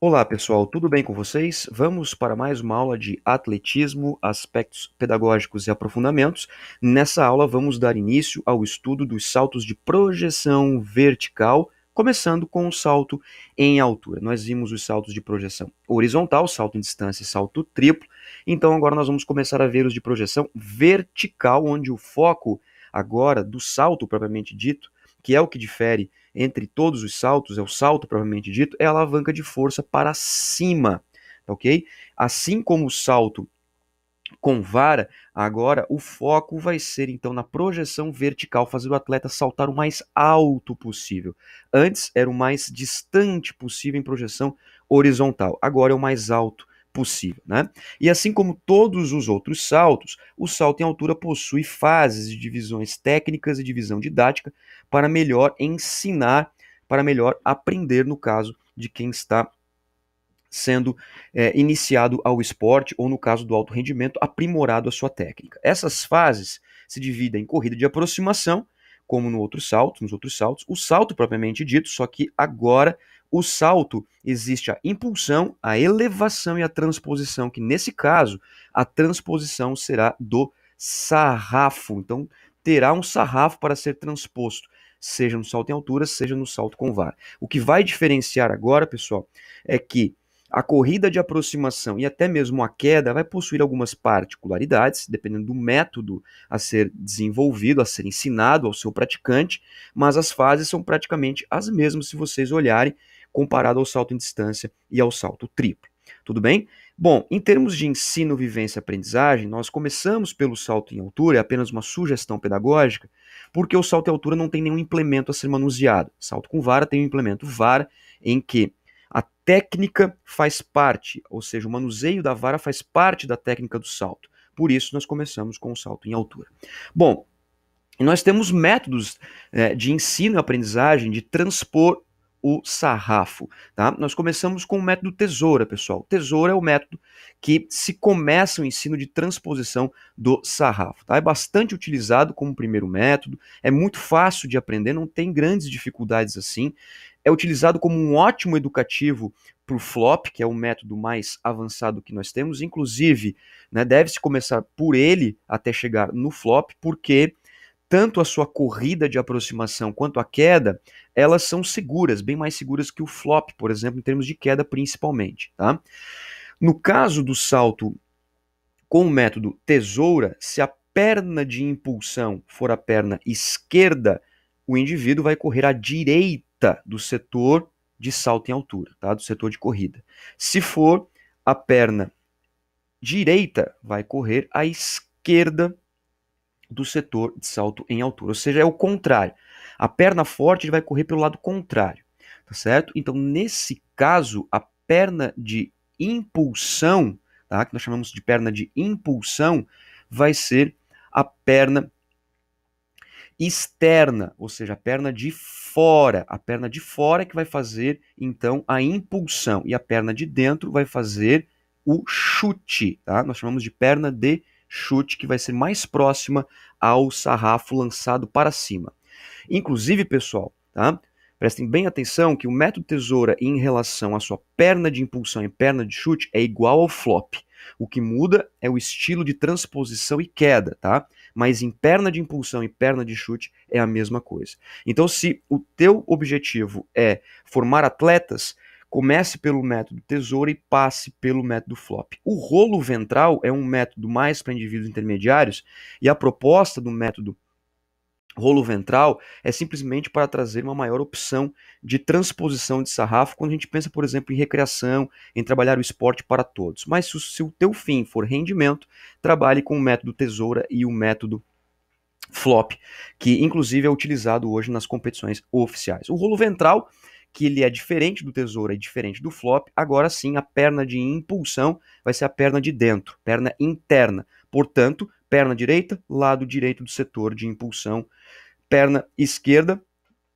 Olá pessoal, tudo bem com vocês? Vamos para mais uma aula de atletismo, aspectos pedagógicos e aprofundamentos. Nessa aula, vamos dar início ao estudo dos saltos de projeção vertical, começando com o salto em altura. Nós vimos os saltos de projeção horizontal, salto em distância e salto triplo. Então, agora nós vamos começar a ver os de projeção vertical, onde o foco agora do salto propriamente dito que é o que difere entre todos os saltos, é o salto provavelmente dito, é a alavanca de força para cima, tá ok? Assim como o salto com vara, agora o foco vai ser então na projeção vertical, fazer o atleta saltar o mais alto possível. Antes era o mais distante possível em projeção horizontal, agora é o mais alto possível. Né? E assim como todos os outros saltos, o salto em altura possui fases de divisões técnicas e divisão didática para melhor ensinar, para melhor aprender, no caso de quem está sendo é, iniciado ao esporte ou, no caso do alto rendimento, aprimorado a sua técnica. Essas fases se dividem em corrida de aproximação, como no outro salto, nos outros saltos, o salto propriamente dito, só que agora o salto existe a impulsão, a elevação e a transposição, que nesse caso a transposição será do sarrafo. Então terá um sarrafo para ser transposto, seja no salto em altura, seja no salto com vara. O que vai diferenciar agora, pessoal, é que a corrida de aproximação e até mesmo a queda vai possuir algumas particularidades, dependendo do método a ser desenvolvido, a ser ensinado ao seu praticante, mas as fases são praticamente as mesmas se vocês olharem comparado ao salto em distância e ao salto triplo. Tudo bem? Bom, em termos de ensino, vivência e aprendizagem, nós começamos pelo salto em altura, é apenas uma sugestão pedagógica, porque o salto em altura não tem nenhum implemento a ser manuseado. Salto com vara tem um implemento vara, em que a técnica faz parte, ou seja, o manuseio da vara faz parte da técnica do salto. Por isso nós começamos com o salto em altura. Bom, nós temos métodos é, de ensino e aprendizagem de transpor o sarrafo. Tá? Nós começamos com o método tesoura, pessoal. Tesoura é o método que se começa o ensino de transposição do sarrafo. Tá? É bastante utilizado como primeiro método, é muito fácil de aprender, não tem grandes dificuldades assim é utilizado como um ótimo educativo para o flop, que é o método mais avançado que nós temos. Inclusive, né, deve-se começar por ele até chegar no flop, porque tanto a sua corrida de aproximação quanto a queda, elas são seguras, bem mais seguras que o flop, por exemplo, em termos de queda principalmente. Tá? No caso do salto com o método tesoura, se a perna de impulsão for a perna esquerda, o indivíduo vai correr à direita meta do setor de salto em altura, tá? do setor de corrida. Se for, a perna direita vai correr à esquerda do setor de salto em altura, ou seja, é o contrário. A perna forte vai correr pelo lado contrário, tá certo? Então, nesse caso, a perna de impulsão, tá? que nós chamamos de perna de impulsão, vai ser a perna externa, ou seja, a perna de fora. A perna de fora é que vai fazer então a impulsão e a perna de dentro vai fazer o chute, tá? Nós chamamos de perna de chute que vai ser mais próxima ao sarrafo lançado para cima. Inclusive, pessoal, tá? Prestem bem atenção que o método tesoura em relação à sua perna de impulsão e perna de chute é igual ao flop. O que muda é o estilo de transposição e queda, tá? Mas em perna de impulsão e perna de chute é a mesma coisa. Então, se o teu objetivo é formar atletas, Comece pelo método tesoura e passe pelo método flop. O rolo ventral é um método mais para indivíduos intermediários e a proposta do método rolo ventral é simplesmente para trazer uma maior opção de transposição de sarrafo quando a gente pensa, por exemplo, em recreação, em trabalhar o esporte para todos. Mas se o, se o teu fim for rendimento, trabalhe com o método tesoura e o método flop, que inclusive é utilizado hoje nas competições oficiais. O rolo ventral, que ele é diferente do tesoura e diferente do flop, agora sim a perna de impulsão vai ser a perna de dentro, perna interna. Portanto, perna direita, lado direito do setor de impulsão, perna esquerda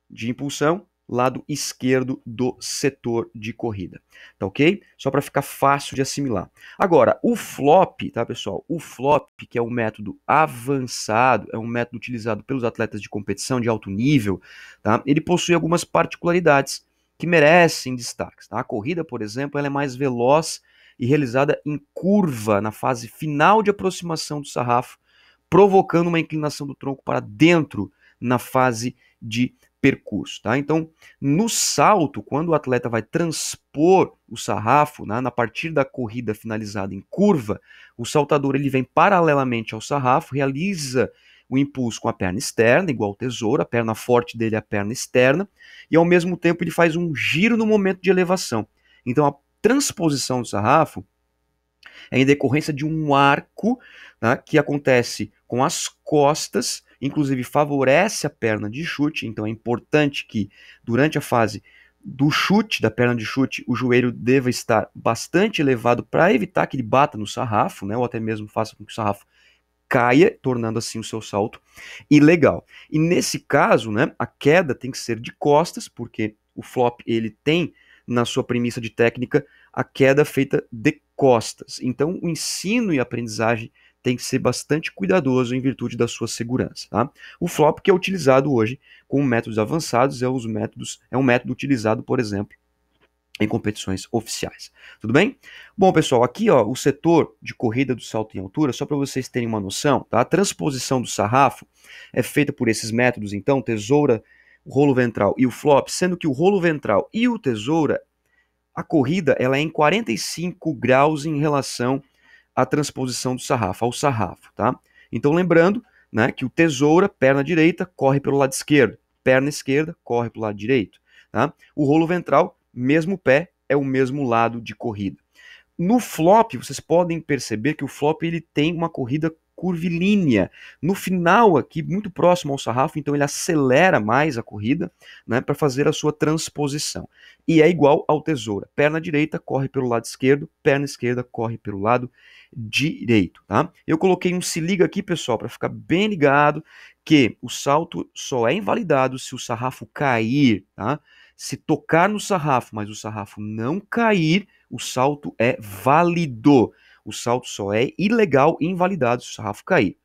de impulsão, lado esquerdo do setor de corrida. Tá ok? Só para ficar fácil de assimilar. Agora, o flop, tá pessoal? O flop, que é um método avançado, é um método utilizado pelos atletas de competição de alto nível, tá? Ele possui algumas particularidades que merecem destaques. Tá? A corrida, por exemplo, ela é mais veloz e realizada em curva na fase final de aproximação do sarrafo, provocando uma inclinação do tronco para dentro na fase de percurso. Tá? Então, no salto, quando o atleta vai transpor o sarrafo, né, partir da corrida finalizada em curva, o saltador ele vem paralelamente ao sarrafo, realiza o impulso com a perna externa, igual o tesouro, a perna forte dele é a perna externa, e ao mesmo tempo ele faz um giro no momento de elevação. Então, a transposição do sarrafo é em decorrência de um arco né, que acontece com as costas, inclusive favorece a perna de chute, então é importante que durante a fase do chute, da perna de chute, o joelho deva estar bastante elevado para evitar que ele bata no sarrafo, né, ou até mesmo faça com que o sarrafo caia, tornando assim o seu salto ilegal. E nesse caso, né, a queda tem que ser de costas, porque o flop ele tem na sua premissa de técnica, a queda feita de costas. Então, o ensino e a aprendizagem tem que ser bastante cuidadoso em virtude da sua segurança. Tá? O flop que é utilizado hoje com métodos avançados é, os métodos, é um método utilizado, por exemplo, em competições oficiais. Tudo bem? Bom, pessoal, aqui ó, o setor de corrida do salto em altura, só para vocês terem uma noção, tá? A transposição do sarrafo é feita por esses métodos, então, tesoura o rolo ventral e o flop, sendo que o rolo ventral e o tesoura, a corrida ela é em 45 graus em relação à transposição do sarrafo, ao sarrafo, tá? Então lembrando, né, que o tesoura, perna direita, corre pelo lado esquerdo, perna esquerda corre pelo lado direito, tá? O rolo ventral, mesmo pé, é o mesmo lado de corrida. No flop, vocês podem perceber que o flop ele tem uma corrida curvilínea. No final aqui, muito próximo ao sarrafo, então ele acelera mais a corrida né, para fazer a sua transposição. E é igual ao tesoura. Perna direita corre pelo lado esquerdo, perna esquerda corre pelo lado direito. Tá? Eu coloquei um se liga aqui, pessoal, para ficar bem ligado que o salto só é invalidado se o sarrafo cair, tá? Se tocar no sarrafo, mas o sarrafo não cair, o salto é válido o salto só é ilegal e invalidado se o sarrafo cair.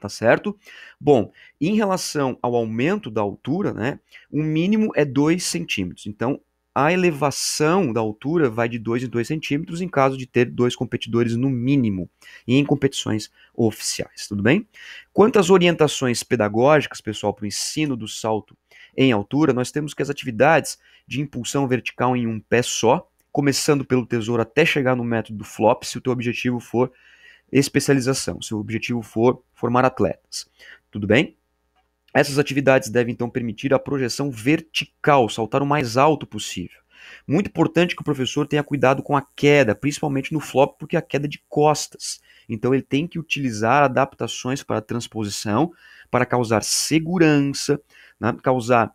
Tá certo? Bom, em relação ao aumento da altura, né, o mínimo é 2 centímetros. Então, a elevação da altura vai de 2 em 2 centímetros em caso de ter dois competidores no mínimo e em competições oficiais, tudo bem? Quanto às orientações pedagógicas, pessoal, para o ensino do salto em altura, nós temos que as atividades de impulsão vertical em um pé só, começando pelo tesouro até chegar no método flop, se o teu objetivo for especialização, se o objetivo for formar atletas. Tudo bem? Essas atividades devem então permitir a projeção vertical, saltar o mais alto possível. Muito importante que o professor tenha cuidado com a queda, principalmente no flop, porque a queda é de costas. Então ele tem que utilizar adaptações para transposição, para causar segurança, né? causar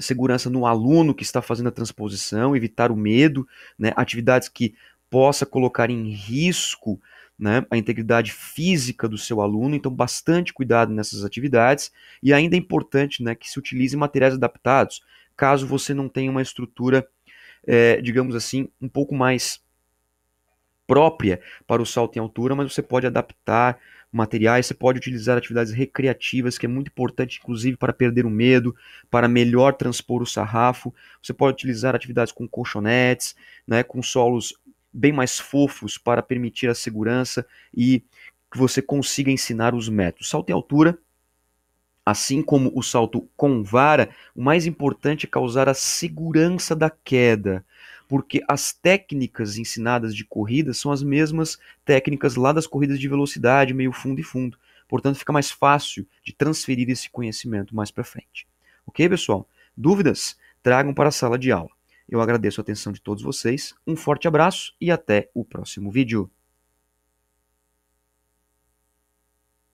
segurança no aluno que está fazendo a transposição, evitar o medo, né, atividades que possa colocar em risco né, a integridade física do seu aluno, então bastante cuidado nessas atividades, e ainda é importante né, que se utilize materiais adaptados, caso você não tenha uma estrutura, é, digamos assim, um pouco mais própria para o salto em altura, mas você pode adaptar materiais, você pode utilizar atividades recreativas, que é muito importante, inclusive, para perder o medo, para melhor transpor o sarrafo. Você pode utilizar atividades com colchonetes, né, com solos bem mais fofos para permitir a segurança e que você consiga ensinar os métodos. Salto em altura, assim como o salto com vara, o mais importante é causar a segurança da queda porque as técnicas ensinadas de corrida são as mesmas técnicas lá das corridas de velocidade, meio fundo e fundo. Portanto, fica mais fácil de transferir esse conhecimento mais para frente. Ok, pessoal? Dúvidas? Tragam para a sala de aula. Eu agradeço a atenção de todos vocês, um forte abraço e até o próximo vídeo.